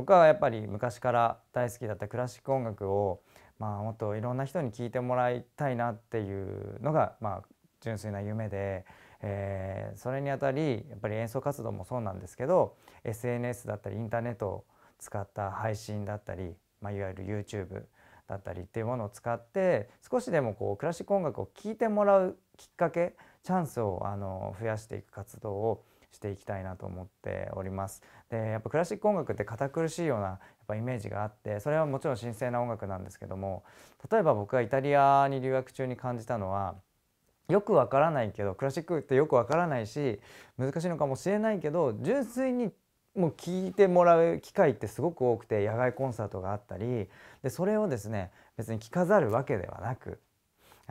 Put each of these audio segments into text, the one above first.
僕はやっぱり昔から大好きだったクラシック音楽を、まあ、もっといろんな人に聴いてもらいたいなっていうのが、まあ、純粋な夢で、えー、それにあたりやっぱり演奏活動もそうなんですけど SNS だったりインターネットを使った配信だったり、まあ、いわゆる YouTube だったりっていうものを使って少しでもこうクラシック音楽を聴いてもらうきっかけチャンスをあの増やしていく活動をしていきたいなと思っております。でやっぱクラシック音楽って堅苦しいようなやっぱイメージがあってそれはもちろん神聖な音楽なんですけども例えば僕がイタリアに留学中に感じたのはよくわからないけどクラシックってよくわからないし難しいのかもしれないけど純粋にもう聞いてもらう機会ってすごく多くて野外コンサートがあったりでそれをですね別に聞かざるわけではなく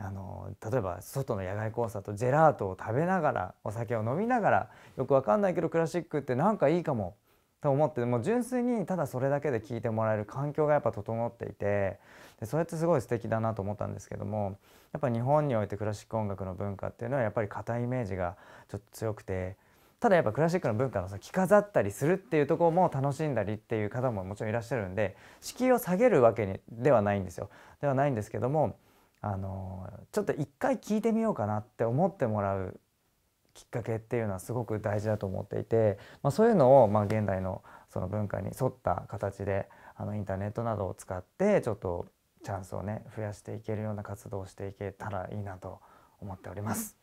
あの例えば外の野外コンサートジェラートを食べながらお酒を飲みながらよくわかんないけどクラシックってなんかいいかもと思ってもう純粋にただそれだけで聴いてもらえる環境がやっぱ整っていてでそれってすごい素敵だなと思ったんですけどもやっぱ日本においてクラシック音楽の文化っていうのはやっぱり硬いイメージがちょっと強くて。ただやっぱクラシックの文化の着飾ったりするっていうところも楽しんだりっていう方ももちろんいらっしゃるんで敷居を下げるわけにではないんですよではないんですけどもあのちょっと一回聞いてみようかなって思ってもらうきっかけっていうのはすごく大事だと思っていて、まあ、そういうのを、まあ、現代のその文化に沿った形であのインターネットなどを使ってちょっとチャンスをね増やしていけるような活動をしていけたらいいなと思っております。